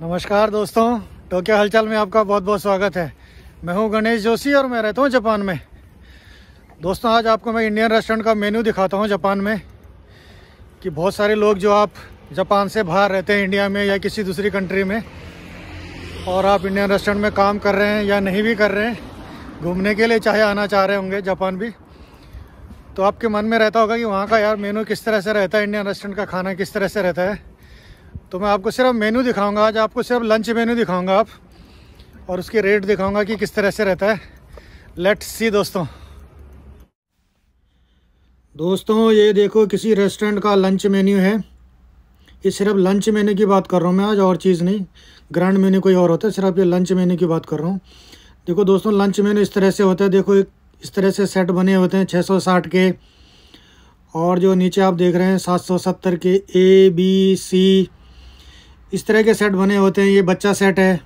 नमस्कार दोस्तों टोक्यो तो हलचल में आपका बहुत बहुत स्वागत है मैं हूं गणेश जोशी और मैं रहता हूं जापान में दोस्तों आज आपको मैं इंडियन रेस्टोरेंट का मेन्यू दिखाता हूं जापान में कि बहुत सारे लोग जो आप जापान से बाहर रहते हैं इंडिया में या किसी दूसरी कंट्री में और आप इंडियन रेस्टोरेंट में काम कर रहे हैं या नहीं भी कर रहे हैं घूमने के लिए चाहे आना चाह रहे होंगे जापान भी तो आपके मन में रहता होगा कि वहाँ का यार मेनू किस तरह से रहता है इंडियन रेस्टोरेंट का खाना किस तरह से रहता है तो मैं आपको सिर्फ मेनू दिखाऊंगा आज आपको सिर्फ लंच मेनू दिखाऊंगा आप और उसके रेट दिखाऊंगा कि किस तरह से रहता है लेट सी दोस्तों दोस्तों ये देखो किसी रेस्टोरेंट का लंच मेन्यू है ये सिर्फ लंच मेन्यू की बात कर रहा हूँ मैं आज और चीज़ नहीं ग्रैंड मेन्यू कोई और होता है सिर्फ ये लंच मेन्यू की बात कर रहा हूँ देखो दोस्तों लंच मेन्यू इस तरह से होता है देखो एक इस तरह से सेट बने होते हैं 660 के और जो नीचे आप देख रहे हैं 770 के ए बी सी इस तरह के सेट बने होते हैं ये बच्चा सेट है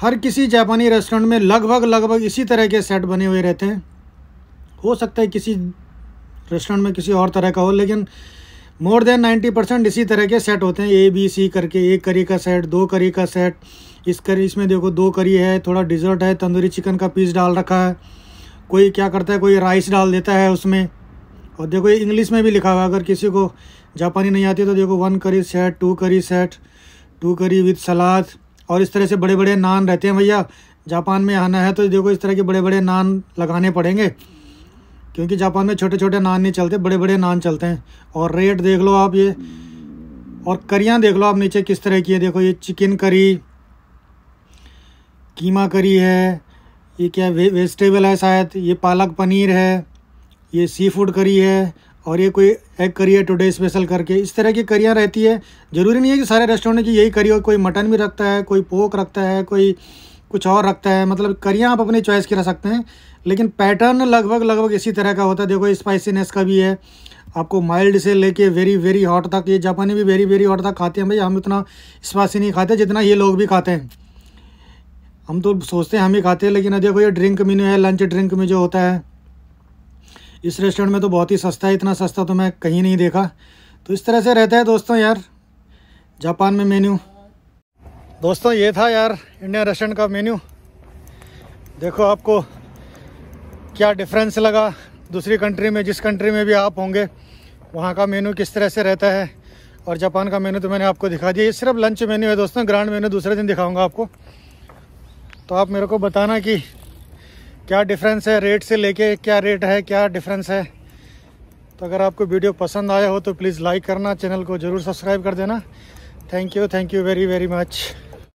हर किसी जापानी रेस्टोरेंट में लगभग लगभग इसी तरह के सेट बने हुए रहते हैं हो सकता है किसी रेस्टोरेंट में किसी और तरह का हो लेकिन मोर देन नाइन्टी परसेंट इसी तरह के सेट होते हैं ए बी सी करके एक करी का सेट दो करी का सेट इस करी इसमें देखो दो करी है थोड़ा डिज़र्ट है तंदूरी चिकन का पीस डाल रखा है कोई क्या करता है कोई राइस डाल देता है उसमें और देखो ये इंग्लिश में भी लिखा हुआ अगर किसी को जापानी नहीं आती तो देखो one curry set two curry set two curry with salad और इस तरह से बड़े बड़े नान रहते हैं भैया जापान में आना है तो देखो इस तरह के बड़े बड़े नान लगाने पड़ेंगे क्योंकि जापान में छोटे छोटे नान नहीं चलते बड़े बड़े नान चलते हैं और रेट देख लो आप ये और करियाँ देख लो आप नीचे किस तरह की है देखो ये चिकन करी कीमा करी है ये क्या वे, वेजिटेबल है शायद ये पालक पनीर है ये सी फूड करी है और ये कोई एग करी है टुडे स्पेशल करके इस तरह की करियाँ रहती है ज़रूरी नहीं है कि सारे रेस्टोरेंट की यही करी हो कोई मटन भी रखता है कोई पोक रखता है कोई कुछ और रखता है मतलब करियाँ आप अपनी चॉइस की रख सकते हैं लेकिन पैटर्न लगभग लगभग इसी तरह का होता है देखो स्पाइसीनेस का भी है आपको माइल्ड से लेके वेरी वेरी हॉट तक ये जापानी भी वेरी वेरी हॉट तक खाते हैं भाई हम इतना स्पाइसी नहीं खाते जितना ये लोग भी खाते हैं हम तो सोचते हैं हम ही खाते हैं लेकिन देखो ये ड्रिंक मेन्यू है लंच ड्रिंक में जो होता है इस रेस्टोरेंट में तो बहुत ही सस्ता है इतना सस्ता तो मैं कहीं नहीं देखा तो इस तरह से रहता है दोस्तों यार जापान में मेन्यू दोस्तों ये था यार इंडियन रेस्टोरेंट का मेन्यू देखो आपको क्या डिफरेंस लगा दूसरी कंट्री में जिस कंट्री में भी आप होंगे वहाँ का मेन्यू किस तरह से रहता है और जापान का मेन्यू तो मैंने आपको दिखा दिया ये सिर्फ लंच मेन्यू है दोस्तों ग्रांड मेन्यू दूसरे दिन दिखाऊंगा आपको तो आप मेरे को बताना कि क्या डिफरेंस है रेट से लेके क्या रेट है क्या डिफरेंस है तो अगर आपको वीडियो पसंद आया हो तो प्लीज़ लाइक करना चैनल को ज़रूर सब्सक्राइब कर देना thank you thank you very very much